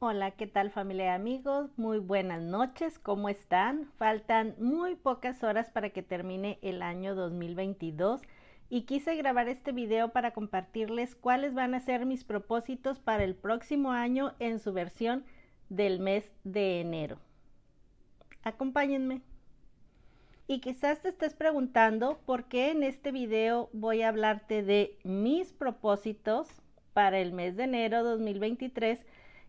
Hola, ¿qué tal familia y amigos? Muy buenas noches, ¿cómo están? Faltan muy pocas horas para que termine el año 2022 y quise grabar este video para compartirles cuáles van a ser mis propósitos para el próximo año en su versión del mes de enero. Acompáñenme. Y quizás te estés preguntando por qué en este video voy a hablarte de mis propósitos para el mes de enero 2023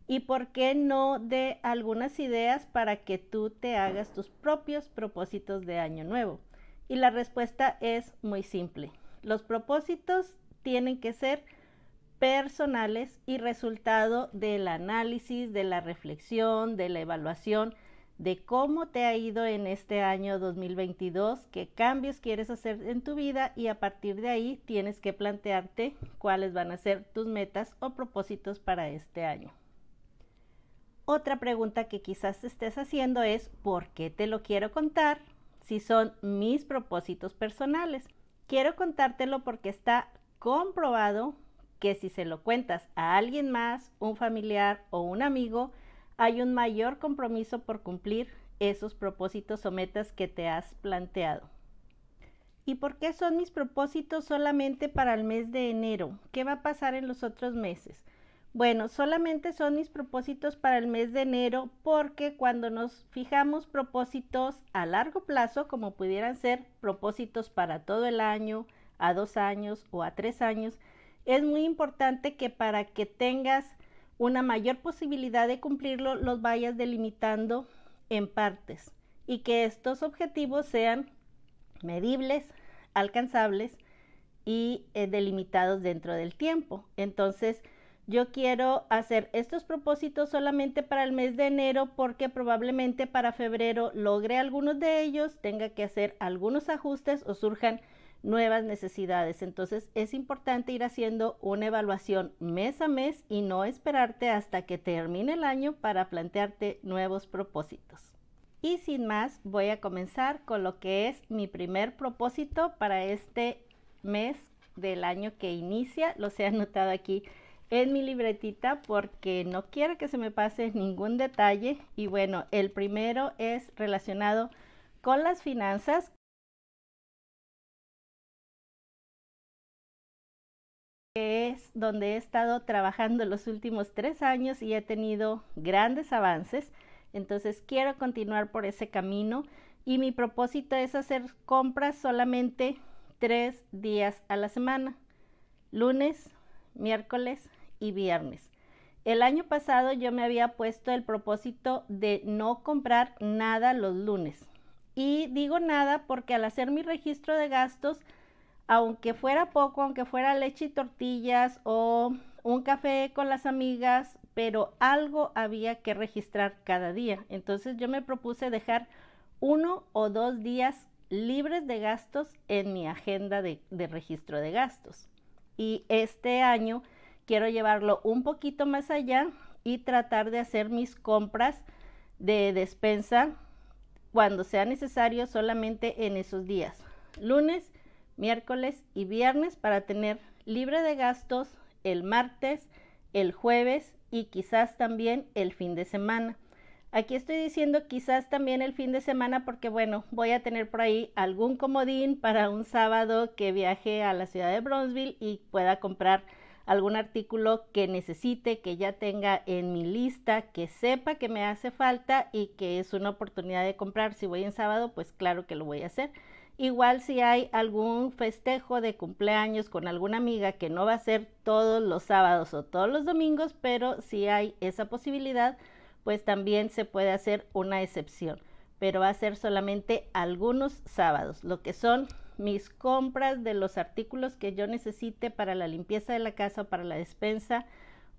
y por qué no de algunas ideas para que tú te hagas tus propios propósitos de año nuevo. Y la respuesta es muy simple. Los propósitos tienen que ser personales y resultado del análisis, de la reflexión, de la evaluación de cómo te ha ido en este año 2022, qué cambios quieres hacer en tu vida y a partir de ahí tienes que plantearte cuáles van a ser tus metas o propósitos para este año. Otra pregunta que quizás estés haciendo es, ¿por qué te lo quiero contar si son mis propósitos personales? Quiero contártelo porque está comprobado que si se lo cuentas a alguien más, un familiar o un amigo, hay un mayor compromiso por cumplir esos propósitos o metas que te has planteado. ¿Y por qué son mis propósitos solamente para el mes de enero? ¿Qué va a pasar en los otros meses? Bueno, solamente son mis propósitos para el mes de enero porque cuando nos fijamos propósitos a largo plazo, como pudieran ser propósitos para todo el año, a dos años o a tres años, es muy importante que para que tengas una mayor posibilidad de cumplirlo, los vayas delimitando en partes y que estos objetivos sean medibles, alcanzables y eh, delimitados dentro del tiempo. Entonces, yo quiero hacer estos propósitos solamente para el mes de enero porque probablemente para febrero logre algunos de ellos, tenga que hacer algunos ajustes o surjan nuevas necesidades. Entonces es importante ir haciendo una evaluación mes a mes y no esperarte hasta que termine el año para plantearte nuevos propósitos. Y sin más, voy a comenzar con lo que es mi primer propósito para este mes del año que inicia. Los he anotado aquí en mi libretita porque no quiero que se me pase ningún detalle. Y bueno, el primero es relacionado con las finanzas. que es donde he estado trabajando los últimos tres años y he tenido grandes avances. Entonces quiero continuar por ese camino y mi propósito es hacer compras solamente tres días a la semana, lunes, miércoles, viernes. El año pasado yo me había puesto el propósito de no comprar nada los lunes. Y digo nada porque al hacer mi registro de gastos, aunque fuera poco, aunque fuera leche y tortillas o un café con las amigas, pero algo había que registrar cada día. Entonces yo me propuse dejar uno o dos días libres de gastos en mi agenda de, de registro de gastos. Y este año quiero llevarlo un poquito más allá y tratar de hacer mis compras de despensa cuando sea necesario solamente en esos días, lunes, miércoles y viernes para tener libre de gastos el martes, el jueves y quizás también el fin de semana. Aquí estoy diciendo quizás también el fin de semana porque bueno, voy a tener por ahí algún comodín para un sábado que viaje a la ciudad de Bronzeville y pueda comprar algún artículo que necesite, que ya tenga en mi lista, que sepa que me hace falta y que es una oportunidad de comprar. Si voy en sábado, pues claro que lo voy a hacer. Igual si hay algún festejo de cumpleaños con alguna amiga que no va a ser todos los sábados o todos los domingos, pero si hay esa posibilidad, pues también se puede hacer una excepción, pero va a ser solamente algunos sábados, lo que son mis compras de los artículos que yo necesite para la limpieza de la casa o para la despensa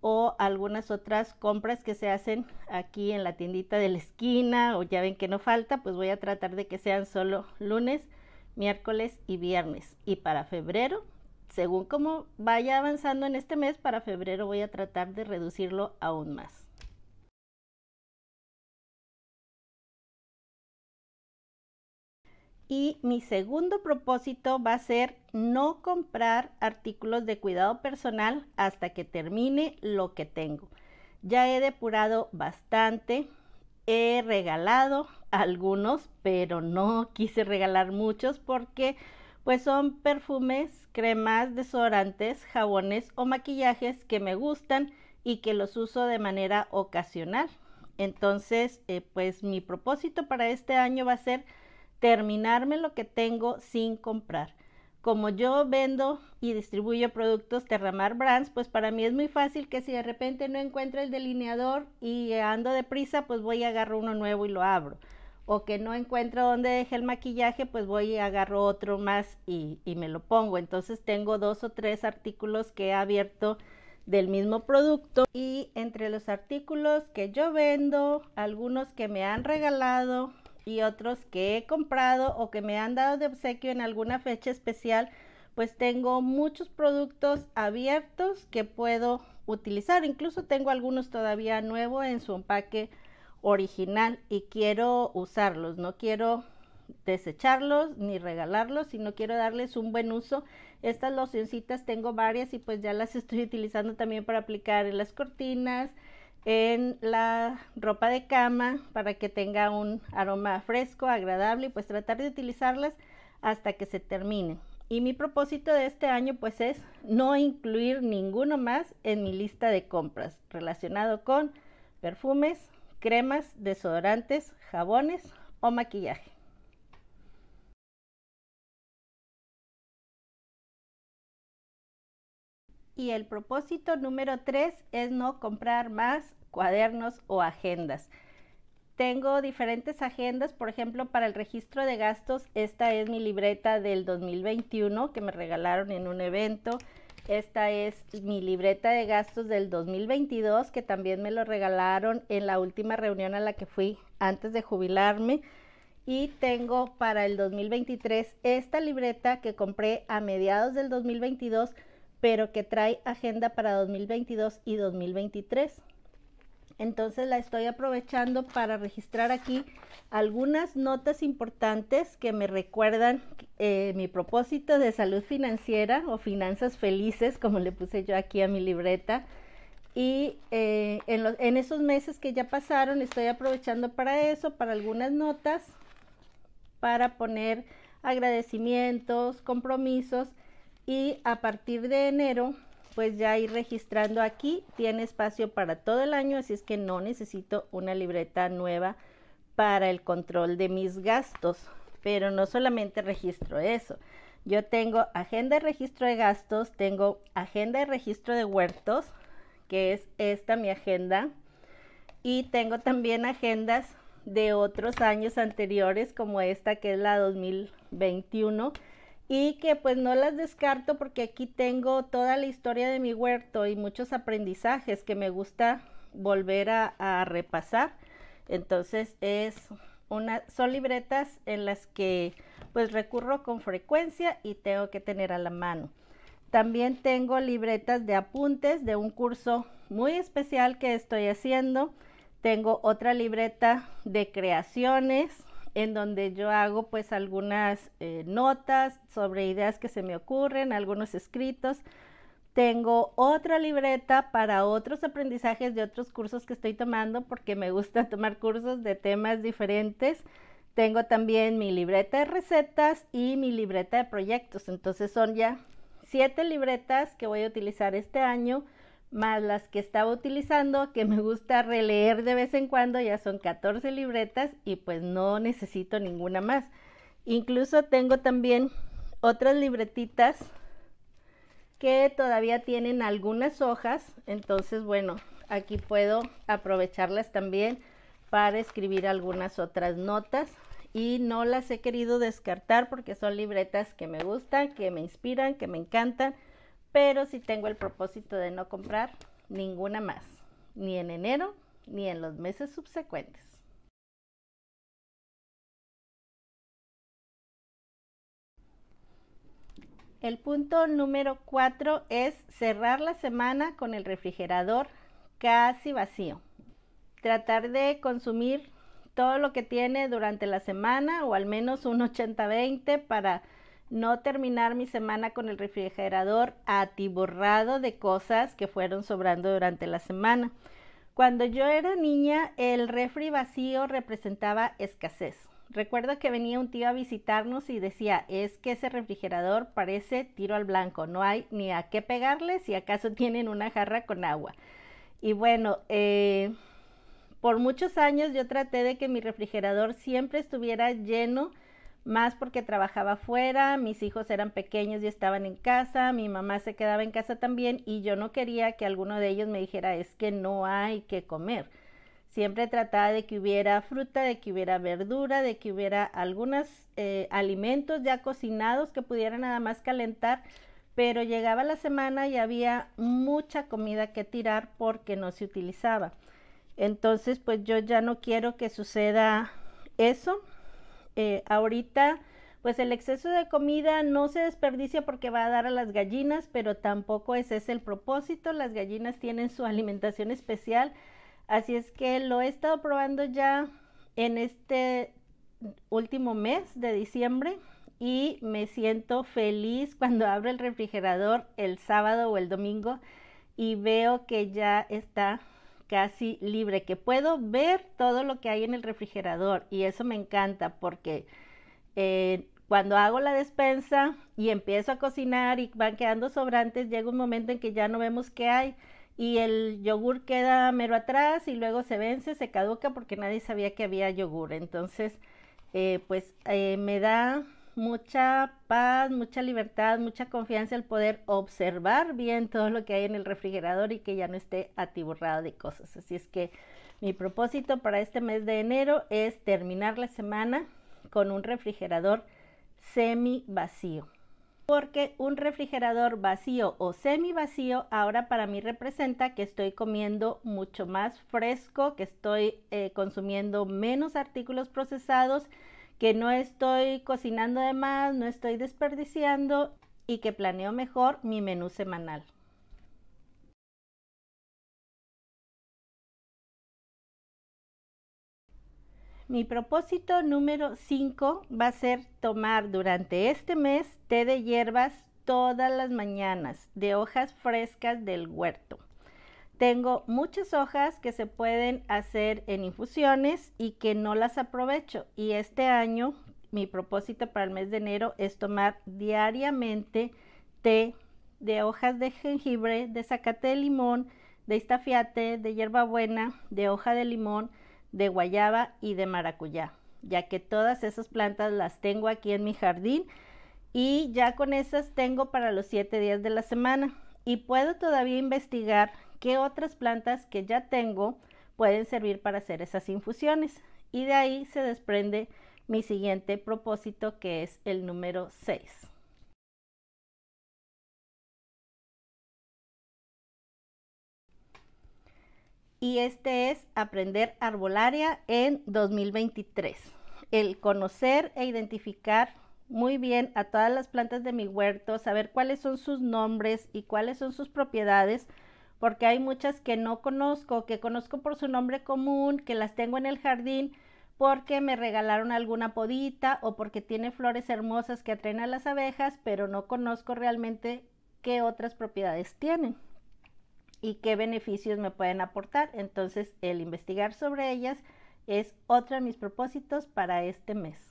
o algunas otras compras que se hacen aquí en la tiendita de la esquina o ya ven que no falta, pues voy a tratar de que sean solo lunes, miércoles y viernes. Y para febrero, según como vaya avanzando en este mes, para febrero voy a tratar de reducirlo aún más. y mi segundo propósito va a ser no comprar artículos de cuidado personal hasta que termine lo que tengo. Ya he depurado bastante, he regalado algunos, pero no quise regalar muchos porque pues son perfumes, cremas, desodorantes, jabones o maquillajes que me gustan y que los uso de manera ocasional. Entonces, eh, pues mi propósito para este año va a ser terminarme lo que tengo sin comprar. Como yo vendo y distribuyo productos Terramar Brands, pues para mí es muy fácil que si de repente no encuentro el delineador y ando deprisa, pues voy y agarro uno nuevo y lo abro. O que no encuentro dónde deje el maquillaje, pues voy y agarro otro más y me lo pongo. Entonces tengo dos o tres artículos que he abierto del mismo producto y entre los artículos que yo vendo, algunos que me han regalado, y otros que he comprado o que me han dado de obsequio en alguna fecha especial, pues tengo muchos productos abiertos que puedo utilizar. Incluso tengo algunos todavía nuevos en su empaque original y quiero usarlos, no quiero desecharlos ni regalarlos, sino quiero darles un buen uso. Estas locioncitas tengo varias y pues ya las estoy utilizando también para aplicar en las cortinas, en la ropa de cama para que tenga un aroma fresco, agradable y pues tratar de utilizarlas hasta que se terminen. Y mi propósito de este año pues es no incluir ninguno más en mi lista de compras relacionado con perfumes, cremas, desodorantes, jabones o maquillaje. Y el propósito número tres es no comprar más cuadernos o agendas. Tengo diferentes agendas, por ejemplo, para el registro de gastos, esta es mi libreta del 2021 que me regalaron en un evento. Esta es mi libreta de gastos del 2022 que también me lo regalaron en la última reunión a la que fui antes de jubilarme. Y tengo para el 2023 esta libreta que compré a mediados del 2022 pero que trae agenda para 2022 y 2023. Entonces la estoy aprovechando para registrar aquí algunas notas importantes que me recuerdan eh, mi propósito de salud financiera o finanzas felices, como le puse yo aquí a mi libreta. Y eh, en esos meses que ya pasaron, estoy aprovechando para eso, para algunas notas, para poner agradecimientos, compromisos y a partir de enero pues ya ir registrando aquí tiene espacio para todo el año así es que no necesito una libreta nueva para el control de mis gastos pero no solamente registro eso yo tengo agenda de registro de gastos tengo agenda de registro de huertos que es esta mi agenda y tengo también agendas de otros años anteriores como esta que es la 2021 y que pues no las descarto porque aquí tengo toda la historia de mi huerto y muchos aprendizajes que me gusta volver a, repasar. Entonces es una, son libretas en las que pues recurro con frecuencia y tengo que tener a la mano. También tengo libretas de apuntes de un curso muy especial que estoy haciendo. Tengo otra libreta de creaciones, en donde yo hago pues algunas eh, notas sobre ideas que se me ocurren, algunos escritos. Tengo otra libreta para otros aprendizajes de otros cursos que estoy tomando porque me gusta tomar cursos de temas diferentes. Tengo también mi libreta de recetas y mi libreta de proyectos. Entonces son ya siete libretas que voy a utilizar este año más las que estaba utilizando, que me gusta releer de vez en cuando, ya son 14 libretas y pues no necesito ninguna más. Incluso tengo también otras libretitas que todavía tienen algunas hojas, entonces bueno, aquí puedo aprovecharlas también para escribir algunas otras notas y no las he querido descartar porque son libretas que me gustan, que me inspiran, que me encantan pero si tengo el propósito de no comprar ninguna más, ni en enero ni en los meses subsecuentes. El punto número 4 es cerrar la semana con el refrigerador casi vacío. Tratar de consumir todo lo que tiene durante la semana o al menos un 80-20 para no terminar mi semana con el refrigerador atiborrado de cosas que fueron sobrando durante la semana. Cuando yo era niña, el refri vacío representaba escasez. Recuerdo que venía un tío a visitarnos y decía, es que ese refrigerador parece tiro al blanco, no hay ni a qué pegarle si acaso tienen una jarra con agua. Y bueno, eh, por muchos años yo traté de que mi refrigerador siempre estuviera lleno más porque trabajaba fuera, mis hijos eran pequeños y estaban en casa, mi mamá se quedaba en casa también y yo no quería que alguno de ellos me dijera es que no hay que comer. Siempre trataba de que hubiera fruta, de que hubiera verdura, de que hubiera algunos eh, alimentos ya cocinados que pudieran nada más calentar, pero llegaba la semana y había mucha comida que tirar porque no se utilizaba. Entonces, pues yo ya no quiero que suceda eso eh, ahorita, pues el exceso de comida no se desperdicia porque va a dar a las gallinas, pero tampoco ese es el propósito. Las gallinas tienen su alimentación especial, así es que lo he estado probando ya en este último mes de diciembre y me siento feliz cuando abro el refrigerador el sábado o el domingo y veo que ya está casi libre, que puedo ver todo lo que hay en el refrigerador y eso me encanta porque eh, cuando hago la despensa y empiezo a cocinar y van quedando sobrantes, llega un momento en que ya no vemos qué hay y el yogur queda mero atrás y luego se vence, se caduca porque nadie sabía que había yogur. Entonces, eh, pues eh, me da mucha paz, mucha libertad, mucha confianza el poder observar bien todo lo que hay en el refrigerador y que ya no esté atiborrado de cosas. Así es que mi propósito para este mes de enero es terminar la semana con un refrigerador semi vacío. Porque un refrigerador vacío o semi vacío ahora para mí representa que estoy comiendo mucho más fresco, que estoy eh, consumiendo menos artículos procesados que no estoy cocinando de más, no estoy desperdiciando y que planeo mejor mi menú semanal. Mi propósito número 5 va a ser tomar durante este mes té de hierbas todas las mañanas de hojas frescas del huerto. Tengo muchas hojas que se pueden hacer en infusiones y que no las aprovecho. Y este año mi propósito para el mes de enero es tomar diariamente té de hojas de jengibre, de zacate de limón, de estafiate, de hierbabuena, de hoja de limón, de guayaba y de maracuyá, ya que todas esas plantas las tengo aquí en mi jardín y ya con esas tengo para los siete días de la semana. Y puedo todavía investigar qué otras plantas que ya tengo pueden servir para hacer esas infusiones. Y de ahí se desprende mi siguiente propósito que es el número 6. y este es Aprender Arbolaria en 2023. El conocer e identificar muy bien a todas las plantas de mi huerto, saber cuáles son sus nombres y cuáles son sus propiedades porque hay muchas que no conozco, que conozco por su nombre común, que las tengo en el jardín porque me regalaron alguna podita o porque tiene flores hermosas que atraen a las abejas, pero no conozco realmente qué otras propiedades tienen y qué beneficios me pueden aportar. Entonces, el investigar sobre ellas es otro de mis propósitos para este mes.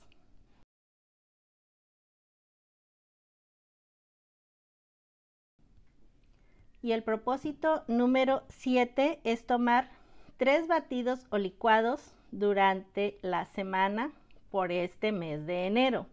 Y el propósito número 7 es tomar tres batidos o licuados durante la semana por este mes de enero.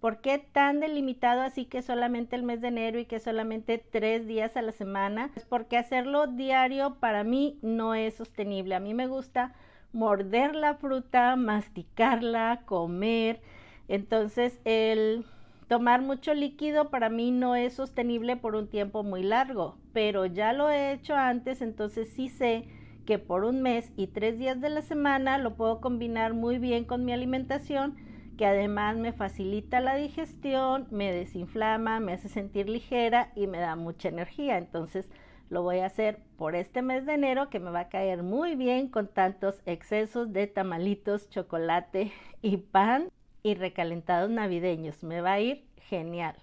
¿Por qué tan delimitado así que solamente el mes de enero y que solamente tres días a la semana? Pues porque hacerlo diario para mí no es sostenible. A mí me gusta morder la fruta, masticarla, comer. Entonces el Tomar mucho líquido para mí no es sostenible por un tiempo muy largo, pero ya lo he hecho antes, entonces sí sé que por un mes y tres días de la semana lo puedo combinar muy bien con mi alimentación, que además me facilita la digestión, me desinflama, me hace sentir ligera y me da mucha energía. Entonces lo voy a hacer por este mes de enero que me va a caer muy bien con tantos excesos de tamalitos, chocolate y pan y recalentados navideños. Me va a ir genial.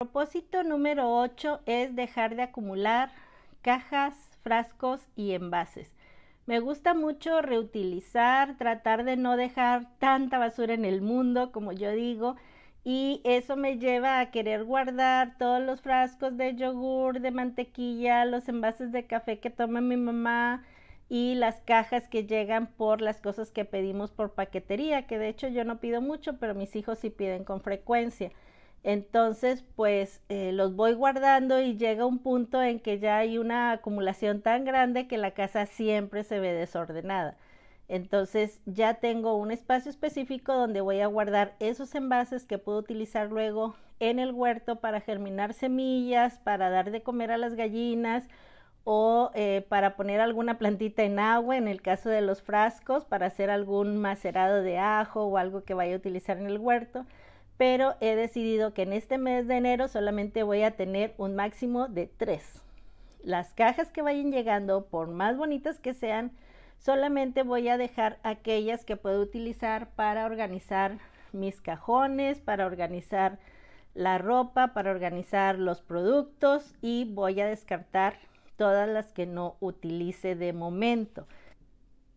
Propósito número 8 es dejar de acumular cajas, frascos y envases. Me gusta mucho reutilizar, tratar de no dejar tanta basura en el mundo, como yo digo, y eso me lleva a querer guardar todos los frascos de yogur, de mantequilla, los envases de café que toma mi mamá, y las cajas que llegan por las cosas que pedimos por paquetería, que de hecho yo no pido mucho, pero mis hijos sí piden con frecuencia. Entonces, pues eh, los voy guardando y llega un punto en que ya hay una acumulación tan grande que la casa siempre se ve desordenada. Entonces ya tengo un espacio específico donde voy a guardar esos envases que puedo utilizar luego en el huerto para germinar semillas, para dar de comer a las gallinas o eh, para poner alguna plantita en agua, en el caso de los frascos, para hacer algún macerado de ajo o algo que vaya a utilizar en el huerto. Pero he decidido que en este mes de enero solamente voy a tener un máximo de tres. Las cajas que vayan llegando, por más bonitas que sean, solamente voy a dejar aquellas que puedo utilizar para organizar mis cajones, para organizar la ropa, para organizar los productos y voy a descartar todas las que no utilice de momento.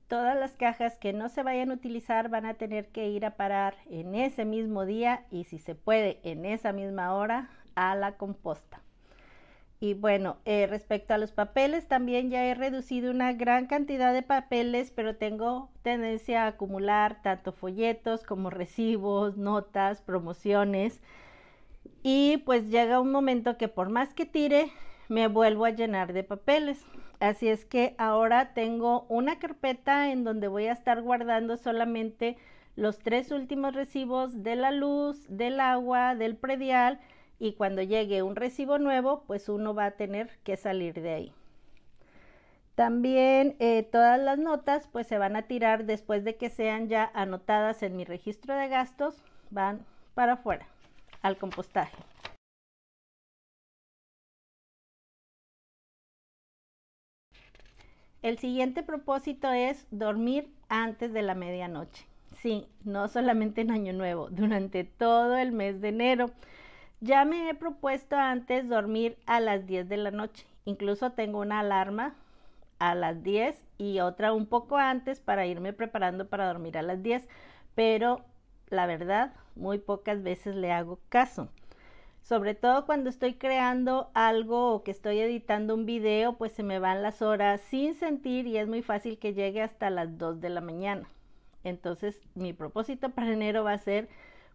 Todas las cajas que no se vayan a utilizar van a tener que ir a parar en ese mismo día y si se puede en esa misma hora a la composta. Y bueno, eh, respecto a los papeles, también ya he reducido una gran cantidad de papeles, pero tengo tendencia a acumular tanto folletos como recibos, notas, promociones. Y pues llega un momento que por más que tire, me vuelvo a llenar de papeles. Así es que ahora tengo una carpeta en donde voy a estar guardando solamente los tres últimos recibos de la luz, del agua, del predial y cuando llegue un recibo nuevo, pues uno va a tener que salir de ahí. También eh, todas las notas pues se van a tirar después de que sean ya anotadas en mi registro de gastos, van para afuera al compostaje. El siguiente propósito es dormir antes de la medianoche. Sí, no solamente en Año Nuevo, durante todo el mes de enero. Ya me he propuesto antes dormir a las 10 de la noche. Incluso tengo una alarma a las 10 y otra un poco antes para irme preparando para dormir a las 10. Pero la verdad, muy pocas veces le hago caso sobre todo cuando estoy creando algo o que estoy editando un video, pues se me van las horas sin sentir y es muy fácil que llegue hasta las 2 de la mañana. Entonces, mi propósito para enero va a ser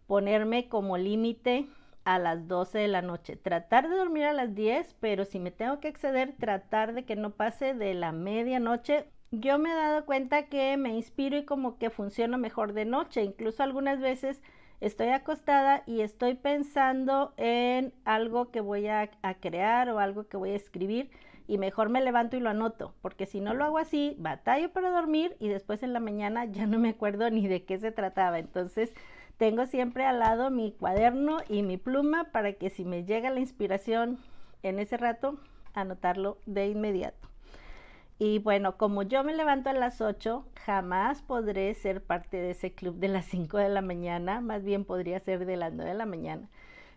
ponerme como límite a las 12 de la noche. Tratar de dormir a las 10, pero si me tengo que exceder, tratar de que no pase de la medianoche. Yo me he dado cuenta que me inspiro y como que funciona mejor de noche. Incluso algunas veces estoy acostada y estoy pensando en algo que voy a, crear o algo que voy a escribir y mejor me levanto y lo anoto, porque si no lo hago así, batallo para dormir y después en la mañana ya no me acuerdo ni de qué se trataba. Entonces tengo siempre al lado mi cuaderno y mi pluma para que si me llega la inspiración en ese rato, anotarlo de inmediato. Y bueno, como yo me levanto a las 8, jamás podré ser parte de ese club de las 5 de la mañana, más bien podría ser de las 9 de la mañana.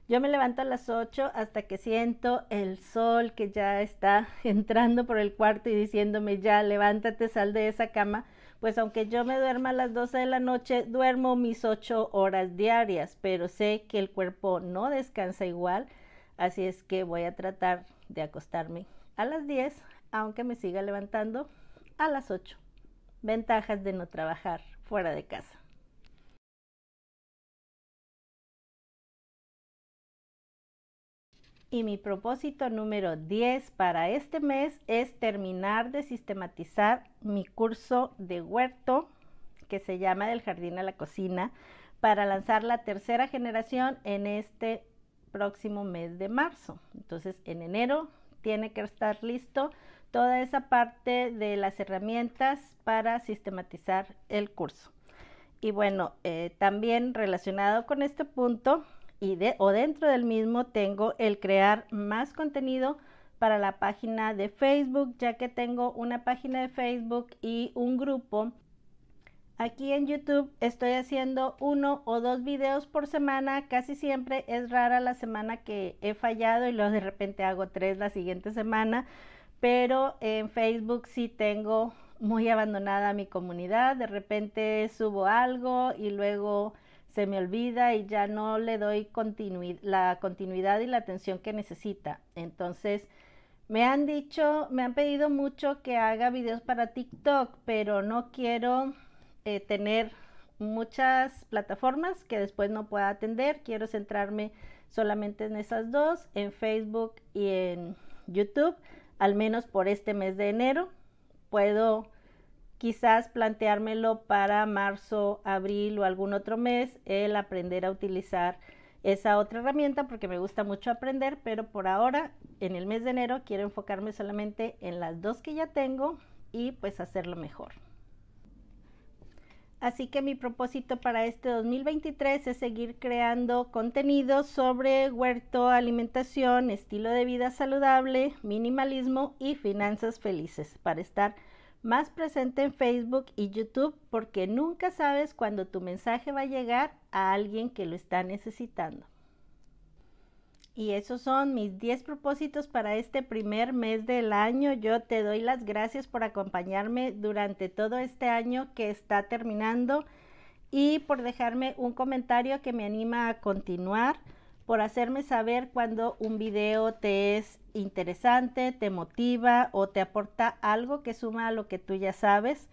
Yo me levanto a las 8 hasta que siento el sol que ya está entrando por el cuarto y diciéndome ya, levántate, sal de esa cama. Pues aunque yo me duerma a las 12 de la noche, duermo mis 8 horas diarias, pero sé que el cuerpo no descansa igual, así es que voy a tratar de acostarme a las 10 aunque me siga levantando a las 8. Ventajas de no trabajar fuera de casa. Y mi propósito número 10 para este mes es terminar de sistematizar mi curso de huerto que se llama Del jardín a la cocina para lanzar la tercera generación en este próximo mes de marzo. Entonces en enero tiene que estar listo toda esa parte de las herramientas para sistematizar el curso. Y bueno, eh, también relacionado con este punto y de, o dentro del mismo tengo el crear más contenido para la página de Facebook, ya que tengo una página de Facebook y un grupo. Aquí en YouTube estoy haciendo uno o dos videos por semana, casi siempre es rara la semana que he fallado y luego de repente hago tres la siguiente semana pero en Facebook sí tengo muy abandonada mi comunidad. De repente subo algo y luego se me olvida y ya no le doy la continuidad y la atención que necesita. Entonces, me han dicho, me han pedido mucho que haga videos para TikTok, pero no quiero eh, tener muchas plataformas que después no pueda atender. Quiero centrarme solamente en esas dos, en Facebook y en YouTube al menos por este mes de enero. Puedo quizás planteármelo para marzo, abril o algún otro mes, el aprender a utilizar esa otra herramienta porque me gusta mucho aprender, pero por ahora, en el mes de enero, quiero enfocarme solamente en las dos que ya tengo y pues hacerlo mejor. Así que mi propósito para este 2023 es seguir creando contenido sobre huerto, alimentación, estilo de vida saludable, minimalismo y finanzas felices para estar más presente en Facebook y YouTube porque nunca sabes cuando tu mensaje va a llegar a alguien que lo está necesitando. Y esos son mis 10 propósitos para este primer mes del año. Yo te doy las gracias por acompañarme durante todo este año que está terminando y por dejarme un comentario que me anima a continuar, por hacerme saber cuando un video te es interesante, te motiva o te aporta algo que suma a lo que tú ya sabes.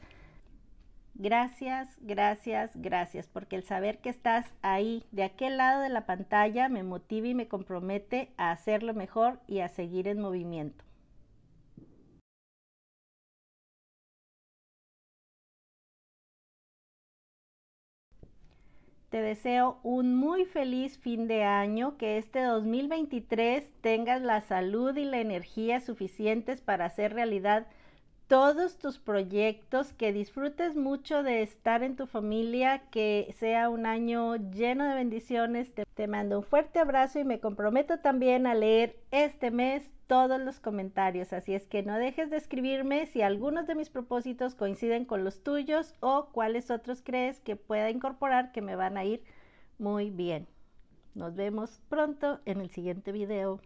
Gracias, gracias, gracias, porque el saber que estás ahí, de aquel lado de la pantalla, me motiva y me compromete a hacerlo mejor y a seguir en movimiento. Te deseo un muy feliz fin de año, que este 2023 tengas la salud y la energía suficientes para hacer realidad todos tus proyectos, que disfrutes mucho de estar en tu familia, que sea un año lleno de bendiciones. Te, mando un fuerte abrazo y me comprometo también a leer este mes todos los comentarios. Así es que no dejes de escribirme si algunos de mis propósitos coinciden con los tuyos o cuáles otros crees que pueda incorporar que me van a ir muy bien. Nos vemos pronto en el siguiente video.